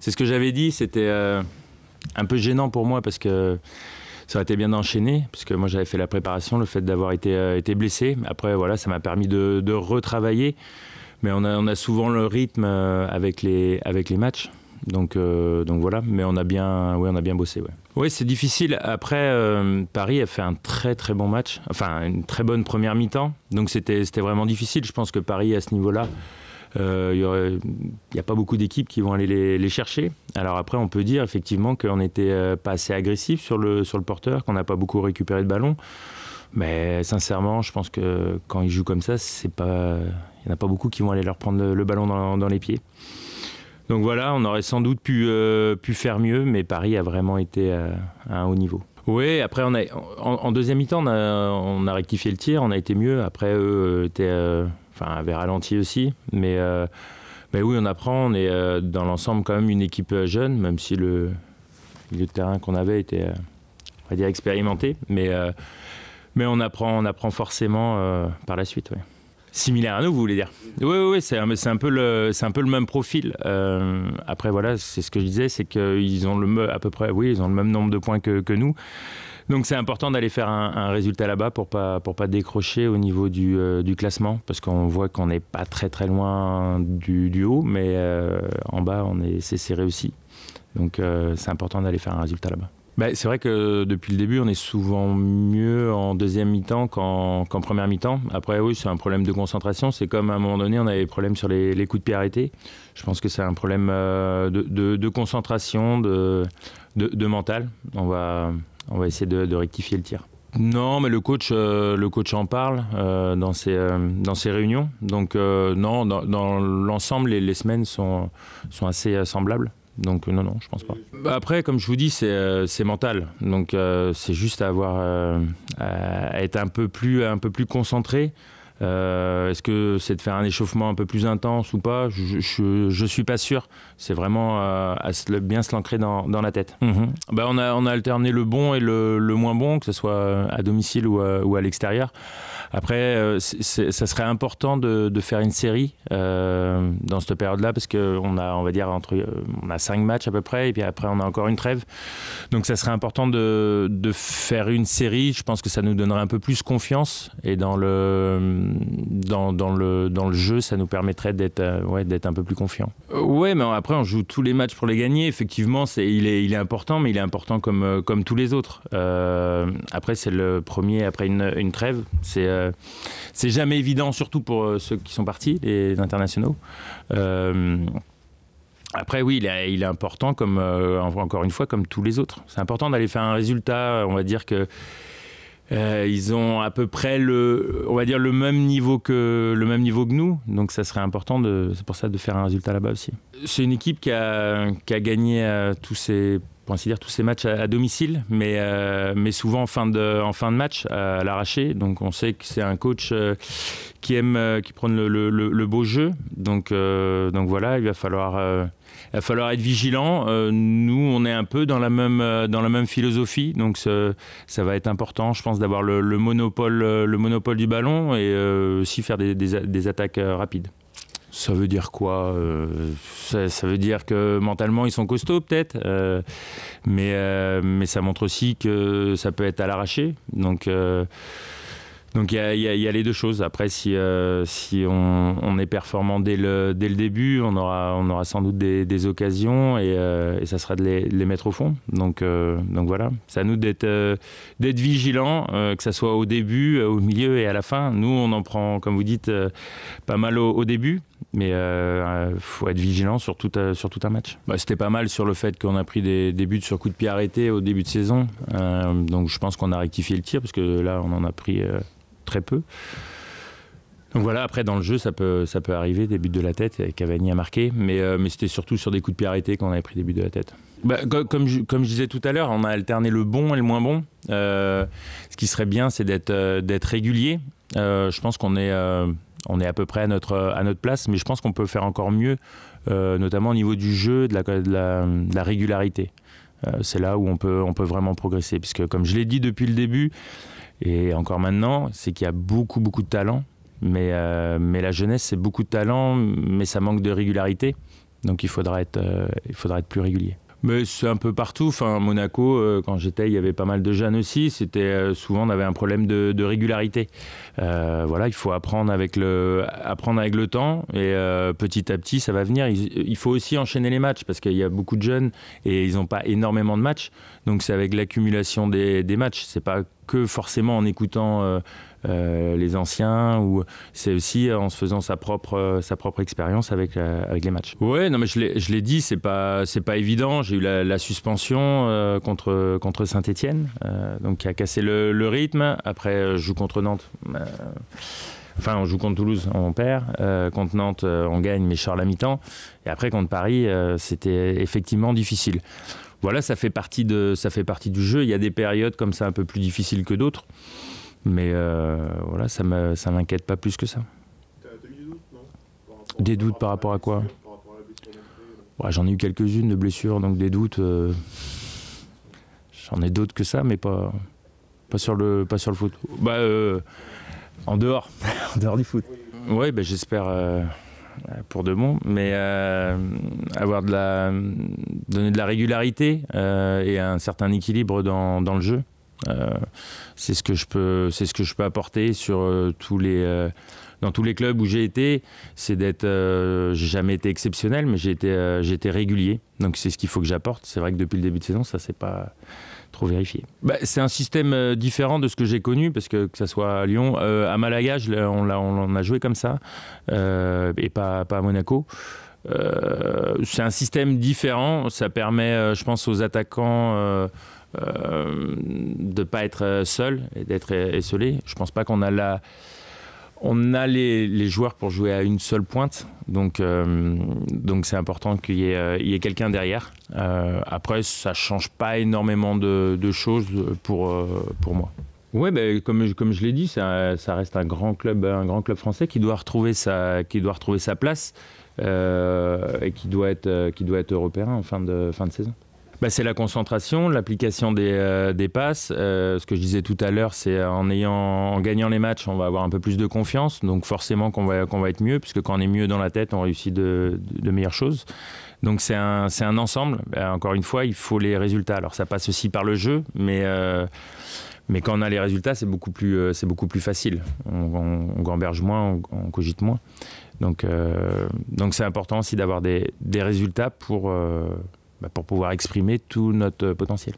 C'est ce que j'avais dit, c'était euh, un peu gênant pour moi parce que ça aurait été bien d'enchaîner, puisque moi j'avais fait la préparation, le fait d'avoir été, euh, blessé. Après, voilà, ça m'a permis de, retravailler. Mais on a, souvent le rythme euh, avec les, avec matchs. Donc, donc voilà, mais on a bien, on a bien bossé. Oui, c'est difficile. Après, Paris a fait un très très bon match, enfin une très bonne première mi-temps. Donc c'était vraiment difficile. Je pense que Paris, à ce niveau-là, euh, il n'y a pas beaucoup d'équipes qui vont aller les, chercher. Alors après, on peut dire effectivement qu'on n'était euh, pas assez agressif sur le, sur le porteur, qu'on n'a pas beaucoup récupéré de ballon. Mais sincèrement, je pense que quand ils jouent comme ça, c'est pas, il n'y en a pas beaucoup qui vont aller leur prendre le, ballon dans, les pieds. Donc voilà, on aurait sans doute pu, euh, pu faire mieux, mais Paris a vraiment été à, un haut niveau. Oui, après, on en, deuxième mi-temps, on a, rectifié le tir, on a été mieux. Après, eux étaient enfin avait ralenti aussi. Euh, mais, oui, on apprend. On est euh, dans l'ensemble quand même une équipe euh, jeune, même si le milieu de terrain qu'on avait était, on va dire, expérimenté. Mais, mais on, apprend, on apprend forcément par la suite. Ouais. Similaire à nous, vous voulez dire Oui, oui, c'est un, peu le, un peu le même profil. Euh, après, voilà, c'est ce que je disais, c'est qu'ils ont le, à peu près, oui, ils ont le même nombre de points que, nous. Donc c'est important d'aller faire un, résultat là-bas pour pas pour pas décrocher au niveau euh, du, classement parce qu'on voit qu'on n'est pas très très loin du, haut, mais euh, en bas on est c'est serré aussi. Donc c'est important d'aller faire un résultat là-bas. Bah, c'est vrai que depuis le début, on est souvent mieux en deuxième mi-temps qu'en première mi-temps. Après, oui, c'est un problème de concentration. C'est comme à un moment donné, on avait des problèmes sur les, coups de pied arrêtés. Je pense que c'est un problème euh, de, concentration, de, mental. On va, on va essayer de rectifier le tir. Non, mais le coach, euh, le coach en parle euh, dans, ses, dans réunions. Donc non, dans, l'ensemble, les, les, semaines sont, sont assez semblables. Donc non, non, je pense pas. Bah, après, comme je vous dis, c'est euh, mental. Donc euh, c'est juste à avoir, euh, être un peu plus, un peu plus concentré. Euh, est-ce que c'est de faire un échauffement un peu plus intense ou pas Je ne suis pas sûr. C'est vraiment euh, à bien se l'ancrer dans, la tête. Mhm. Bah, on, a, on, a, alterné le bon et le, moins bon, que ce soit euh, à domicile ou à, l'extérieur. Après, ça serait important de, faire une série dans cette période-là parce qu'on a, on va dire, entre, on a cinq matchs à peu près et puis après on a encore une trêve. Donc ça serait important de, de faire une série. Je pense que ça nous donnerait un peu plus confiance et dans le dans, le, dans le jeu, ça nous permettrait d'être euh, ouais, un peu plus confiant. Euh, ouais, mais après, on joue tous les matchs pour les gagner. Effectivement, c'est il, est, il est important, mais il est important comme, euh, comme tous les autres. après, c'est le premier, après une, une trêve. C'est c'est jamais évident, surtout pour ceux qui sont partis, les internationaux. Après, oui, il est, important, comme encore une fois, comme tous les autres. C'est important d'aller faire un résultat. On va dire que euh, ils ont à peu près le, on va dire le même niveau que le même niveau que nous, donc ça serait important de, c'est pour ça de faire un résultat là-bas aussi. C'est une équipe qui a, qui a gagné euh, tous ses pour ainsi dire, tous ces matchs à, domicile, mais, euh, mais souvent en fin de, en fin de match, à, l'arraché. Donc on sait que c'est un coach euh, qui aime, euh, qui prône le, beau jeu. Donc, donc voilà, il va falloir, il va falloir être vigilant. nous, on est un peu dans la même, dans la même philosophie. Donc ça va être important, je pense, d'avoir le, monopole, le monopole du ballon et aussi faire des, des attaques rapides. Ça veut dire quoi euh, ça, veut dire que mentalement ils sont costauds peut-être, euh, mais, euh, mais ça montre aussi que ça peut être à l'arraché. Donc donc il y, a, les deux choses. Après, si, si on, est performant dès le, dès le début, on aura, on aura, sans doute des, occasions et, ça sera de les, mettre au fond. Donc, donc voilà, c'est à nous d'être vigilants, que ce soit au début, au milieu et à la fin. Nous, on en prend, comme vous dites, pas mal au début. Mais il euh, euh, faut être vigilant sur tout, euh, sur tout un match. Bah, c'était pas mal sur le fait qu'on a pris des, buts sur coup de pied arrêté au début de saison. donc je pense qu'on a rectifié le tir parce que là, on en a pris très peu. Donc voilà, après dans le jeu, ça peut, ça peut arriver, des buts de la tête, Cavani a marqué, mais, mais c'était surtout sur des coups de pied arrêtés qu'on avait pris des buts de la tête. Bah, comme, je, disais tout à l'heure, on a alterné le bon et le moins bon. ce qui serait bien, c'est d'être d'être régulier. je pense qu'on est on est à peu près à notre, à notre place, mais je pense qu'on peut faire encore mieux, euh, notamment au niveau du jeu, de la, régularité. Euh, c'est là où on peut, on peut vraiment progresser, puisque comme je l'ai dit depuis le début, et encore maintenant, c'est qu'il y a beaucoup, beaucoup de talent, mais, euh, mais la jeunesse, c'est beaucoup de talent, mais ça manque de régularité, donc il faudra être, il faudra être plus régulier. Mais c'est un peu partout. Enfin, Monaco, euh, quand j'étais, il y avait pas mal de jeunes aussi. C'était euh, souvent on avait un problème de, régularité. Euh, voilà, il faut apprendre avec le apprendre avec le temps et petit à petit ça va venir. Il, faut aussi enchaîner les matchs parce qu'il y a beaucoup de jeunes et ils n'ont pas énormément de matchs. Donc c'est avec l'accumulation des, des matchs. C'est pas que forcément en écoutant euh, les anciens, ou c'est aussi en se faisant sa propre, euh, sa propre expérience avec, euh, les matchs. Oui non, mais je l'ai dit, c'est pas, pas évident. J'ai eu la, suspension contre, contre Saint-Etienne, donc qui a cassé le, rythme. Après, je joue contre Nantes enfin on joue contre Toulouse, on perd, contre Nantes, on gagne, mais Charles à mi-temps, et après contre Paris, c'était effectivement difficile. Voilà, ça fait, partie de, ça fait partie du jeu, il y a des périodes comme ça un peu plus difficiles que d'autres. Mais euh, voilà, ça ne m'inquiète pas plus que ça. Des doutes par rapport à quoi J'en ai eu quelques-unes de blessures, donc des doutes. Euh, j'en ai d'autres que ça, mais pas, pas, sur, le, pas sur le foot. Bah, euh, en dehors. en dehors du foot. Oui, bah, j'espère pour de bon, mais avoir de la, donner de la régularité et un certain équilibre dans le jeu. Euh, c'est ce que je peux, c'est ce que je peux apporter sur euh, tous les euh, dans tous les clubs où j'ai été, c'est d'être. j'ai jamais été exceptionnel, mais j'ai été, régulier. Donc c'est ce qu'il faut que j'apporte. C'est vrai que depuis le début de saison, ça c'est pas trop vérifié. Bah, c'est un système différent de ce que j'ai connu, parce que que ça soit à Lyon, à Malaga, on, a, on, a joué comme ça, et pas, pas à Monaco. c'est un système différent. Ça permet, je pense, aux attaquants euh, de ne pas être seul et d'être esselé. Je pense pas qu'on a On a les, joueurs pour jouer à une seule pointe, donc euh, donc c'est important qu'il y ait, euh, quelqu'un derrière. après, ça ne change pas énormément de, choses pour pour moi. Oui, ben, comme, comme je l'ai dit, ça, reste un grand club, un grand club français qui doit retrouver sa, qui doit retrouver sa place et qui doit être, qui doit être européen en fin de, fin de saison. Bah, c'est la concentration, l'application des, euh, passes. Euh, ce que je disais tout à l'heure, c'est en, en gagnant les matchs, on va avoir un peu plus de confiance. Donc forcément qu'on va, va être mieux, puisque quand on est mieux dans la tête, on réussit de, meilleures choses. Donc c'est un, un ensemble. Euh, encore une fois, il faut les résultats. Alors ça passe aussi par le jeu, mais... mais quand on a les résultats, c'est beaucoup plus, beaucoup plus facile. On, gamberge moins, on, cogite moins. Donc, donc c'est important aussi d'avoir des, résultats pour, bah, pour pouvoir exprimer tout notre potentiel.